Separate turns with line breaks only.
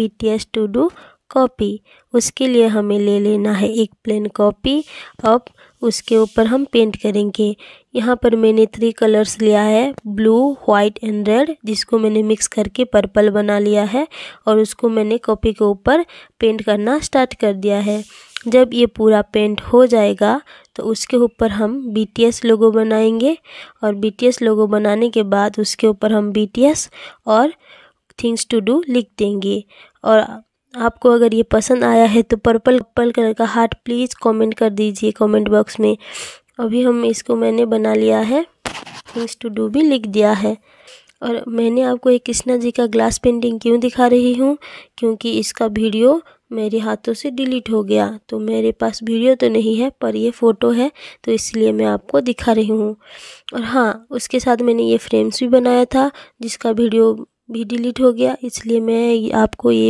PTS to do copy उसके लिए हमें ले लेना है एक प्लेन कॉपी अब उसके ऊपर हम पेंट करेंगे यहाँ पर मैंने थ्री कलर्स लिया है ब्लू व्हाइट एंड रेड जिसको मैंने मिक्स करके पर्पल बना लिया है और उसको मैंने कॉपी के ऊपर पेंट करना स्टार्ट कर दिया है जब ये पूरा पेंट हो जाएगा तो उसके ऊपर हम बी टी एस लोगो बनाएंगे और बी टी एस लोगो बनाने के बाद उसके ऊपर हम बी टी एस और थिंग्स टू डू लिख देंगे और आपको अगर ये पसंद आया है तो पर्पल पर्पल कलर का हार्ट प्लीज़ कमेंट कर दीजिए कमेंट बॉक्स में अभी हम इसको मैंने बना लिया है थिंग्स टू डू भी लिख दिया है और मैंने आपको एक कृष्णा जी का ग्लास पेंटिंग क्यों दिखा रही हूँ क्योंकि इसका वीडियो मेरे हाथों से डिलीट हो गया तो मेरे पास वीडियो तो नहीं है पर ये फ़ोटो है तो इसलिए मैं आपको दिखा रही हूँ और हाँ उसके साथ मैंने
ये फ्रेम्स भी बनाया था जिसका वीडियो भी डिलीट हो गया इसलिए मैं आपको ये